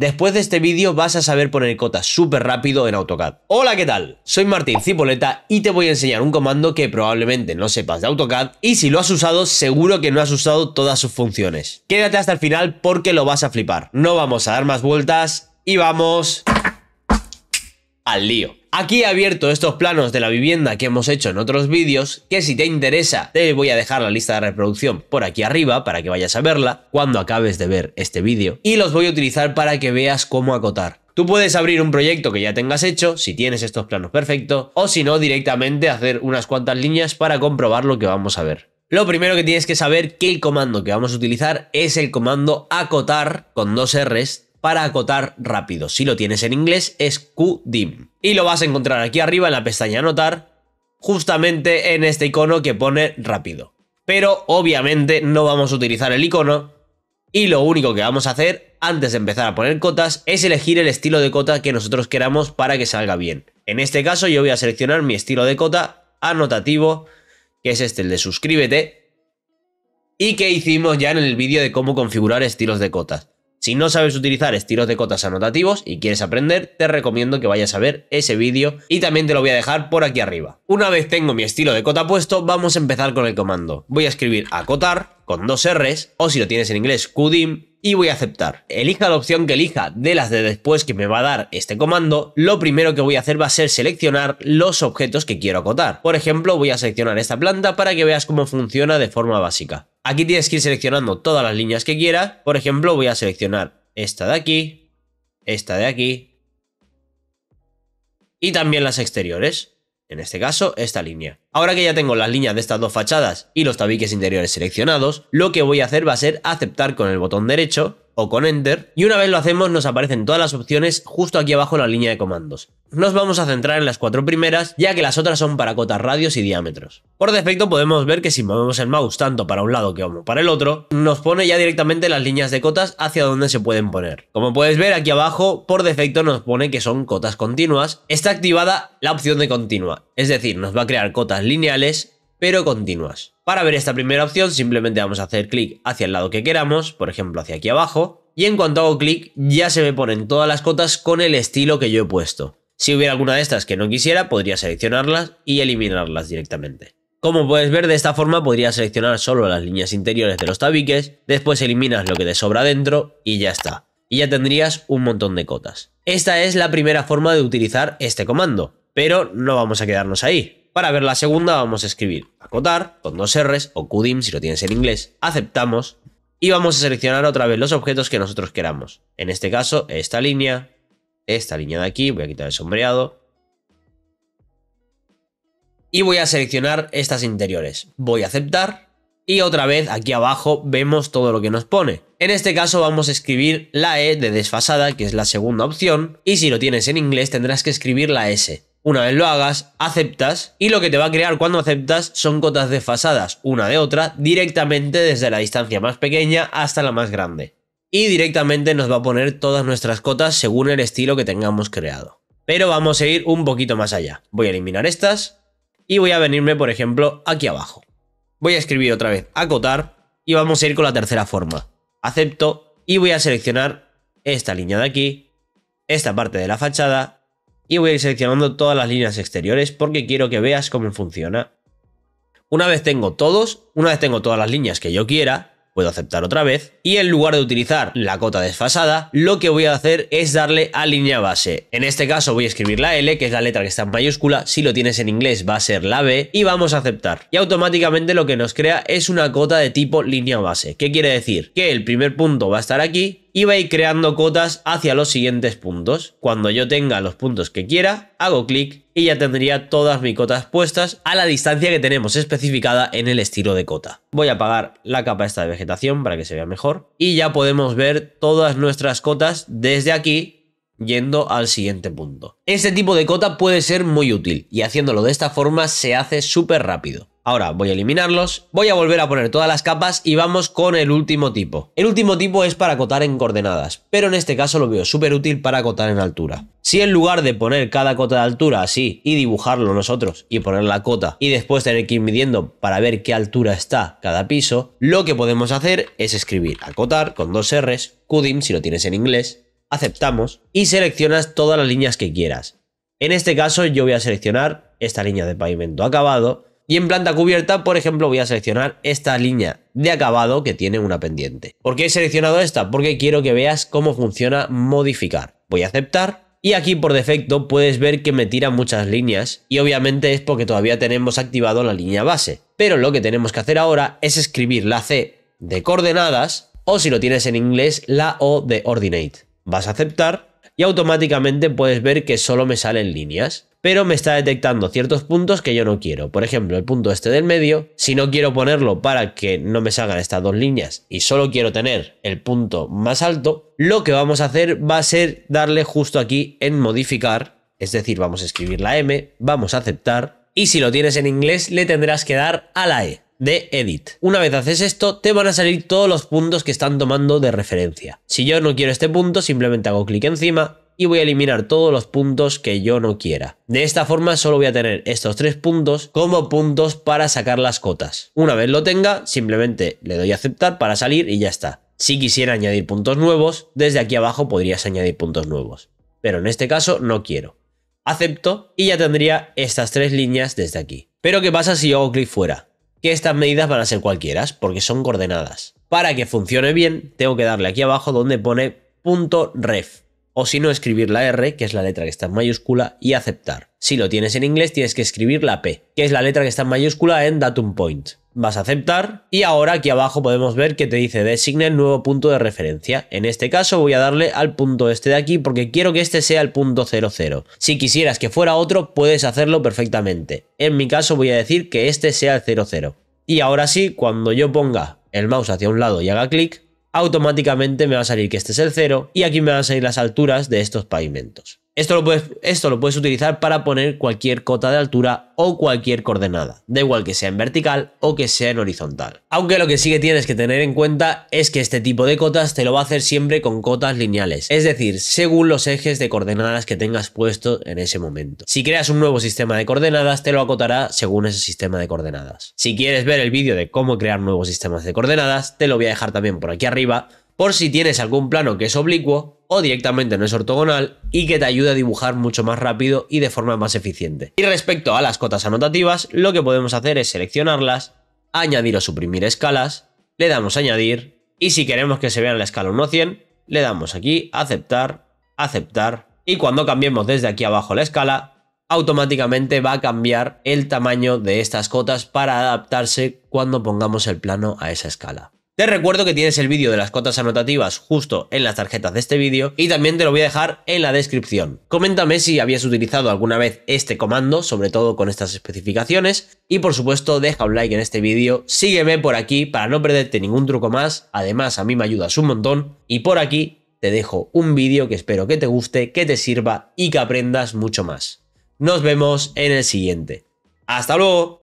Después de este vídeo vas a saber poner cotas súper rápido en AutoCAD. Hola, ¿qué tal? Soy Martín Cipoleta y te voy a enseñar un comando que probablemente no sepas de AutoCAD y si lo has usado seguro que no has usado todas sus funciones. Quédate hasta el final porque lo vas a flipar. No vamos a dar más vueltas y vamos al lío. Aquí he abierto estos planos de la vivienda que hemos hecho en otros vídeos, que si te interesa te voy a dejar la lista de reproducción por aquí arriba para que vayas a verla cuando acabes de ver este vídeo. Y los voy a utilizar para que veas cómo acotar. Tú puedes abrir un proyecto que ya tengas hecho, si tienes estos planos perfectos, o si no directamente hacer unas cuantas líneas para comprobar lo que vamos a ver. Lo primero que tienes que saber que el comando que vamos a utilizar es el comando acotar con dos R's para acotar rápido. Si lo tienes en inglés es QDIM. Y lo vas a encontrar aquí arriba en la pestaña Anotar, justamente en este icono que pone rápido. Pero obviamente no vamos a utilizar el icono y lo único que vamos a hacer antes de empezar a poner cotas es elegir el estilo de cota que nosotros queramos para que salga bien. En este caso yo voy a seleccionar mi estilo de cota anotativo, que es este, el de suscríbete, y que hicimos ya en el vídeo de cómo configurar estilos de cotas. Si no sabes utilizar estilos de cotas anotativos y quieres aprender, te recomiendo que vayas a ver ese vídeo y también te lo voy a dejar por aquí arriba. Una vez tengo mi estilo de cota puesto, vamos a empezar con el comando. Voy a escribir acotar con dos R's, o si lo tienes en inglés, QDIM, y voy a aceptar. Elija la opción que elija de las de después que me va a dar este comando, lo primero que voy a hacer va a ser seleccionar los objetos que quiero acotar. Por ejemplo, voy a seleccionar esta planta para que veas cómo funciona de forma básica. Aquí tienes que ir seleccionando todas las líneas que quieras. Por ejemplo, voy a seleccionar esta de aquí, esta de aquí y también las exteriores. En este caso, esta línea. Ahora que ya tengo las líneas de estas dos fachadas y los tabiques interiores seleccionados, lo que voy a hacer va a ser aceptar con el botón derecho o con Enter, y una vez lo hacemos nos aparecen todas las opciones justo aquí abajo en la línea de comandos. Nos vamos a centrar en las cuatro primeras, ya que las otras son para cotas radios y diámetros. Por defecto podemos ver que si movemos el mouse tanto para un lado que como para el otro, nos pone ya directamente las líneas de cotas hacia donde se pueden poner. Como puedes ver aquí abajo, por defecto nos pone que son cotas continuas. Está activada la opción de continua, es decir, nos va a crear cotas lineales, pero continuas. Para ver esta primera opción simplemente vamos a hacer clic hacia el lado que queramos, por ejemplo hacia aquí abajo, y en cuanto hago clic ya se me ponen todas las cotas con el estilo que yo he puesto. Si hubiera alguna de estas que no quisiera, podría seleccionarlas y eliminarlas directamente. Como puedes ver, de esta forma podría seleccionar solo las líneas interiores de los tabiques, después eliminas lo que te sobra dentro y ya está. Y ya tendrías un montón de cotas. Esta es la primera forma de utilizar este comando, pero no vamos a quedarnos ahí. Para ver la segunda vamos a escribir acotar con dos R's o QDIM si lo tienes en inglés. Aceptamos y vamos a seleccionar otra vez los objetos que nosotros queramos. En este caso, esta línea, esta línea de aquí, voy a quitar el sombreado. Y voy a seleccionar estas interiores. Voy a aceptar y otra vez aquí abajo vemos todo lo que nos pone. En este caso vamos a escribir la E de desfasada, que es la segunda opción, y si lo tienes en inglés tendrás que escribir la S. Una vez lo hagas, aceptas y lo que te va a crear cuando aceptas son cotas desfasadas una de otra directamente desde la distancia más pequeña hasta la más grande. Y directamente nos va a poner todas nuestras cotas según el estilo que tengamos creado. Pero vamos a ir un poquito más allá. Voy a eliminar estas y voy a venirme, por ejemplo, aquí abajo. Voy a escribir otra vez acotar y vamos a ir con la tercera forma. Acepto y voy a seleccionar esta línea de aquí, esta parte de la fachada y voy a ir seleccionando todas las líneas exteriores porque quiero que veas cómo funciona. Una vez tengo todos, una vez tengo todas las líneas que yo quiera, puedo aceptar otra vez y en lugar de utilizar la cota desfasada, lo que voy a hacer es darle a línea base. En este caso voy a escribir la L, que es la letra que está en mayúscula, si lo tienes en inglés va a ser la B y vamos a aceptar. Y automáticamente lo que nos crea es una cota de tipo línea base. ¿Qué quiere decir? Que el primer punto va a estar aquí y va a ir creando cotas hacia los siguientes puntos. Cuando yo tenga los puntos que quiera, hago clic y ya tendría todas mis cotas puestas a la distancia que tenemos especificada en el estilo de cota. Voy a apagar la capa esta de vegetación para que se vea mejor y ya podemos ver todas nuestras cotas desde aquí yendo al siguiente punto. Este tipo de cota puede ser muy útil y haciéndolo de esta forma se hace súper rápido. Ahora voy a eliminarlos, voy a volver a poner todas las capas y vamos con el último tipo. El último tipo es para acotar en coordenadas, pero en este caso lo veo súper útil para acotar en altura. Si en lugar de poner cada cota de altura así y dibujarlo nosotros y poner la cota y después tener que ir midiendo para ver qué altura está cada piso, lo que podemos hacer es escribir acotar con dos R's, CUDIM si lo tienes en inglés, aceptamos y seleccionas todas las líneas que quieras. En este caso yo voy a seleccionar esta línea de pavimento acabado y en planta cubierta, por ejemplo, voy a seleccionar esta línea de acabado que tiene una pendiente. ¿Por qué he seleccionado esta? Porque quiero que veas cómo funciona modificar. Voy a aceptar y aquí por defecto puedes ver que me tira muchas líneas y obviamente es porque todavía tenemos activado la línea base. Pero lo que tenemos que hacer ahora es escribir la C de coordenadas o si lo tienes en inglés la O de ordinate. Vas a aceptar y automáticamente puedes ver que solo me salen líneas pero me está detectando ciertos puntos que yo no quiero. Por ejemplo, el punto este del medio, si no quiero ponerlo para que no me salgan estas dos líneas y solo quiero tener el punto más alto, lo que vamos a hacer va a ser darle justo aquí en modificar, es decir, vamos a escribir la M, vamos a aceptar, y si lo tienes en inglés le tendrás que dar a la E de edit. Una vez haces esto, te van a salir todos los puntos que están tomando de referencia. Si yo no quiero este punto, simplemente hago clic encima y voy a eliminar todos los puntos que yo no quiera. De esta forma solo voy a tener estos tres puntos como puntos para sacar las cotas. Una vez lo tenga, simplemente le doy a aceptar para salir y ya está. Si quisiera añadir puntos nuevos, desde aquí abajo podrías añadir puntos nuevos. Pero en este caso no quiero. Acepto y ya tendría estas tres líneas desde aquí. Pero ¿qué pasa si yo hago clic fuera? que estas medidas van a ser cualquiera, porque son coordenadas. Para que funcione bien, tengo que darle aquí abajo donde pone punto .ref. O si no, escribir la R, que es la letra que está en mayúscula, y aceptar. Si lo tienes en inglés, tienes que escribir la P, que es la letra que está en mayúscula en Datum Point. Vas a aceptar y ahora aquí abajo podemos ver que te dice designe el nuevo punto de referencia. En este caso voy a darle al punto este de aquí porque quiero que este sea el punto 00. Si quisieras que fuera otro, puedes hacerlo perfectamente. En mi caso voy a decir que este sea el 00. Y ahora sí, cuando yo ponga el mouse hacia un lado y haga clic, automáticamente me va a salir que este es el cero y aquí me van a salir las alturas de estos pavimentos. Esto lo, puedes, esto lo puedes utilizar para poner cualquier cota de altura o cualquier coordenada, da igual que sea en vertical o que sea en horizontal. Aunque lo que sí que tienes que tener en cuenta es que este tipo de cotas te lo va a hacer siempre con cotas lineales, es decir, según los ejes de coordenadas que tengas puesto en ese momento. Si creas un nuevo sistema de coordenadas, te lo acotará según ese sistema de coordenadas. Si quieres ver el vídeo de cómo crear nuevos sistemas de coordenadas, te lo voy a dejar también por aquí arriba por si tienes algún plano que es oblicuo o directamente no es ortogonal y que te ayude a dibujar mucho más rápido y de forma más eficiente. Y respecto a las cotas anotativas, lo que podemos hacer es seleccionarlas, añadir o suprimir escalas, le damos a añadir y si queremos que se vea en la escala 1.100, 100, le damos aquí aceptar, aceptar y cuando cambiemos desde aquí abajo la escala, automáticamente va a cambiar el tamaño de estas cotas para adaptarse cuando pongamos el plano a esa escala. Te recuerdo que tienes el vídeo de las cotas anotativas justo en las tarjetas de este vídeo y también te lo voy a dejar en la descripción. Coméntame si habías utilizado alguna vez este comando, sobre todo con estas especificaciones, y por supuesto deja un like en este vídeo, sígueme por aquí para no perderte ningún truco más, además a mí me ayudas un montón, y por aquí te dejo un vídeo que espero que te guste, que te sirva y que aprendas mucho más. Nos vemos en el siguiente. ¡Hasta luego!